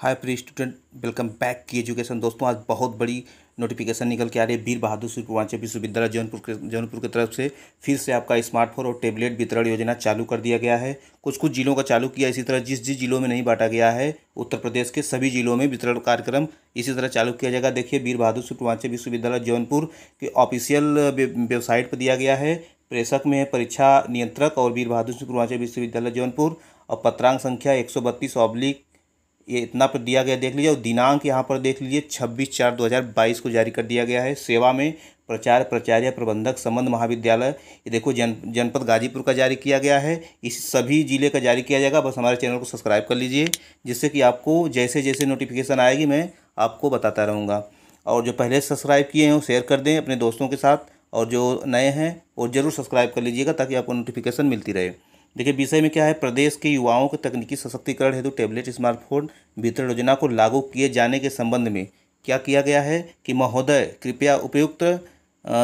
हाय pre student welcome back की education दोस्तों आज बहुत बड़ी नोटिफिकेशन निकल के आ रही है वीर बहादुर पूर्वांचल विश्वविद्यालय जौनपुर के जौनपुर की तरफ से फिर से आपका स्मार्टफोन और टेबलेट वितरण योजना चालू कर दिया गया है कुछ कुछ जिलों का चालू किया इसी तरह जिस जिस जिलों में नहीं बांटा गया है उत्तर प्रदेश के सभी जिलों में वितरण कार्यक्रम इसी तरह चालू किया जाएगा देखिए वीर बहादुर पूर्वांचल विश्वविद्यालय जौनपुर के ऑफिशियल वेबसाइट पर दिया गया है प्रेषक में परीक्षा नियंत्रक और वीर बहादुर पूर्वांचल विश्वविद्यालय जौनपुर और पत्रांक संख्या एक सौ बत्तीस ऑब्लिक ये इतना पर दिया गया देख लीजिए और दिनांक यहाँ पर देख लीजिए 26 चार 2022 को जारी कर दिया गया है सेवा में प्रचार प्रचार्य प्रबंधक संबंध महाविद्यालय ये देखो जन जनपद गाजीपुर का जारी किया गया है इस सभी ज़िले का जारी किया जाएगा बस हमारे चैनल को सब्सक्राइब कर लीजिए जिससे कि आपको जैसे जैसे नोटिफिकेशन आएगी मैं आपको बताता रहूँगा और जो पहले सब्सक्राइब किए हैं वो शेयर कर दें अपने दोस्तों के साथ और जो नए हैं वो ज़रूर सब्सक्राइब कर लीजिएगा ताकि आपको नोटिफिकेशन मिलती रहे देखिए विषय में क्या है प्रदेश के युवाओं के तकनीकी सशक्तिकरण हेतु टेबलेट स्मार्टफोन वितरण योजना को लागू किए जाने के संबंध में क्या किया गया है कि महोदय कृपया उपयुक्त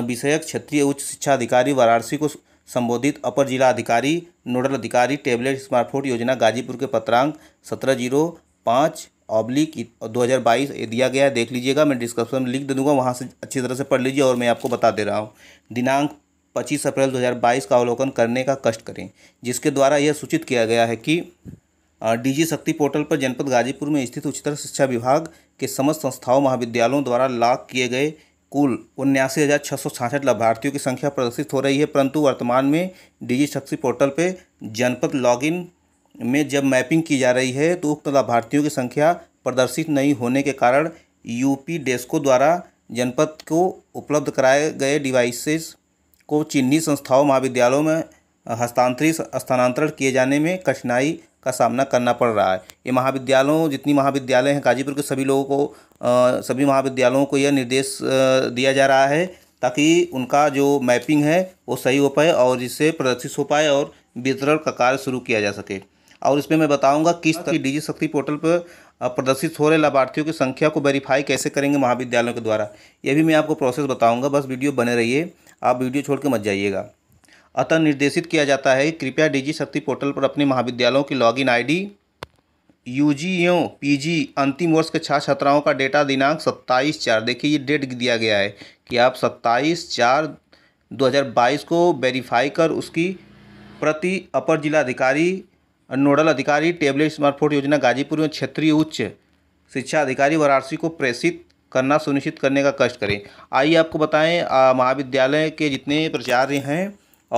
विषयक क्षेत्रीय उच्च शिक्षा अधिकारी वाराणसी को संबोधित अपर जिला अधिकारी नोडल अधिकारी टेबलेट स्मार्टफोन योजना गाजीपुर के पत्रांक सत्रह जीरो पाँच ऑब्लिक दो हज़ार बाईस दिया गया है देख लीजिएगा मैं डिस्क्रिप्शन में लिंक दे दूंगा वहाँ से अच्छी तरह से पढ़ लीजिए और मैं आपको बता दे रहा हूँ दिनांक 25 अप्रैल 2022 का अवलोकन करने का कष्ट करें जिसके द्वारा यह सूचित किया गया है कि डीजी शक्ति पोर्टल पर जनपद गाजीपुर में स्थित उच्चतर शिक्षा विभाग के समस्त संस्थाओं महाविद्यालयों द्वारा लॉक किए गए कुल उन्यासी हज़ार छः सौ छाछठ लाभार्थियों की संख्या प्रदर्शित हो रही है परंतु वर्तमान में डीजी शक्ति पोर्टल पर जनपद लॉगिन में जब मैपिंग की जा रही है तो उक्त लाभार्थियों की संख्या प्रदर्शित नहीं होने के कारण यूपी डेस्को द्वारा जनपद को उपलब्ध कराए गए डिवाइसेस को चीनी संस्थाओं महाविद्यालयों में हस्तांतरित स्थानांतरण किए जाने में कठिनाई का सामना करना पड़ रहा है ये महाविद्यालयों जितनी महाविद्यालय हैं गाजीपुर के सभी लोगों को आ, सभी महाविद्यालयों को यह निर्देश दिया जा रहा है ताकि उनका जो मैपिंग है वो सही हो पाए और जिससे प्रदर्शित हो पाए और वितरण का कार्य शुरू किया जा सके और इसमें मैं बताऊंगा किस तरह डिजी शक्ति पोर्टल पर प्रदर्शित हो रहे लाभार्थियों की संख्या को वेरीफाई कैसे करेंगे महाविद्यालयों के द्वारा यह भी मैं आपको प्रोसेस बताऊंगा बस वीडियो बने रहिए आप वीडियो छोड़ के मत जाइएगा अतः निर्देशित किया जाता है कृपया डिजी शक्ति पोर्टल पर अपने महाविद्यालयों की login ID U G U P G अंतिम वर्ष के छात्र छात्राओं का डेटा दिनांक सत्ताईस चार देखिए ये डेट दिया गया है कि आप सत्ताईस चार 2022 को वेरीफाई कर उसकी प्रति अपर जिलाधिकारी नोडल अधिकारी टेबलेट स्मार्टफोन योजना गाजीपुर एवं क्षेत्रीय उच्च शिक्षा अधिकारी वाराणसी को प्रेषित करना सुनिश्चित करने का कष्ट करें आइए आपको बताएं महाविद्यालय के जितने प्राचार्य हैं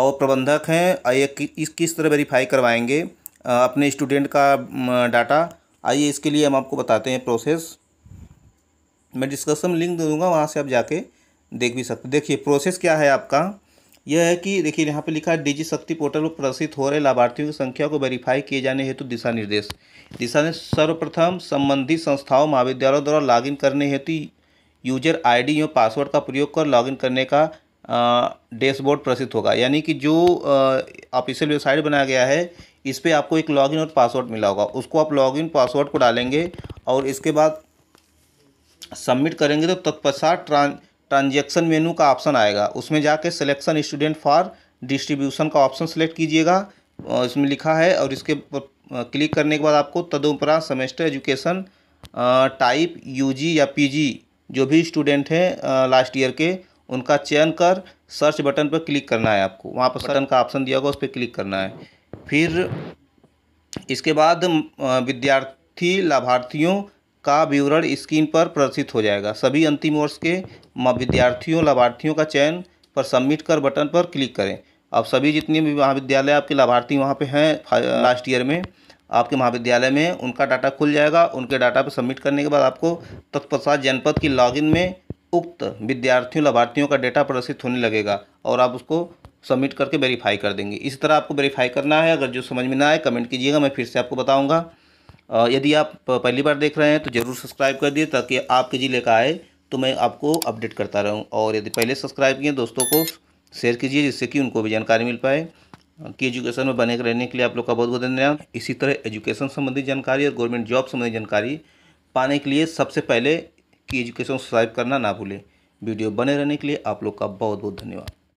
और प्रबंधक हैं ये इस किस तरह वेरीफाई करवाएंगे अपने स्टूडेंट का डाटा आइए इसके लिए हम आपको बताते हैं प्रोसेस मैं डिस्कशन लिंक दे दूँगा वहाँ से आप जाके देख भी सकते देखिए प्रोसेस क्या है आपका यह है कि देखिए यहाँ पे लिखा है डिजी शक्ति पोर्टल पर प्रदर्शित हो रहे लाभार्थियों की संख्या को वेरीफाई किए जाने हेतु दिशा निर्देश दिशा ने सर्वप्रथम संबंधित संस्थाओं महाविद्यालयों द्वारा लॉगिन करने हेतु यूजर आईडी या पासवर्ड का प्रयोग कर लॉगिन करने का डैशबोर्ड प्रसिद्ध होगा यानी कि जो ऑफिशियल वेबसाइट बनाया गया है इस पर आपको एक लॉगिन और पासवर्ड मिला होगा उसको आप लॉगिन पासवर्ड को डालेंगे और इसके बाद सबमिट करेंगे तो तत्पश्चात ट्रांस ट्रांजेक्शन मेनू का ऑप्शन आएगा उसमें जाके सिलेक्शन स्टूडेंट फॉर डिस्ट्रीब्यूशन का ऑप्शन सेलेक्ट कीजिएगा इसमें लिखा है और इसके क्लिक करने के बाद आपको तदुपरा सेमेस्टर एजुकेशन टाइप यूजी या पीजी जो भी स्टूडेंट हैं लास्ट ईयर के उनका चयन कर सर्च बटन पर क्लिक करना है आपको वहाँ पर बटन का ऑप्शन दिया होगा उस पर क्लिक करना है फिर इसके बाद विद्यार्थी लाभार्थियों का विवरण स्क्रीन पर प्रदर्शित हो जाएगा सभी अंतिम वर्ष के विद्यार्थियों लाभार्थियों का चयन पर सबमिट कर बटन पर क्लिक करें अब सभी जितने भी महाविद्यालय आपके लाभार्थी वहाँ पे हैं लास्ट ईयर में आपके महाविद्यालय में उनका डाटा खुल जाएगा उनके डाटा पर सबमिट करने के बाद आपको तत्पश्चात जनपद की लॉगिन में उक्त विद्यार्थियों लाभार्थियों का डाटा प्रदर्शित होने लगेगा और आप उसको सबमिट करके वेरीफाई कर देंगे इस तरह आपको वेरीफाई करना है अगर जो समझ में ना आए कमेंट कीजिएगा मैं फिर से आपको बताऊँगा यदि आप पहली बार देख रहे हैं तो ज़रूर सब्सक्राइब कर दिए ताकि आपके ज़िले का आए तो मैं आपको अपडेट करता रहूँ और यदि पहले सब्सक्राइब किए दोस्तों को शेयर कीजिए जिससे कि उनको भी जानकारी मिल पाए कि एजुकेशन में बने रहने के लिए आप लोग का बहुत बहुत धन्यवाद इसी तरह एजुकेशन संबंधी जानकारी और गवर्नमेंट जॉब संबंधी जानकारी पाने के लिए सबसे पहले की एजुकेशन सब्सक्राइब करना ना भूलें वीडियो बने रहने के लिए आप लोग का बहुत बहुत धन्यवाद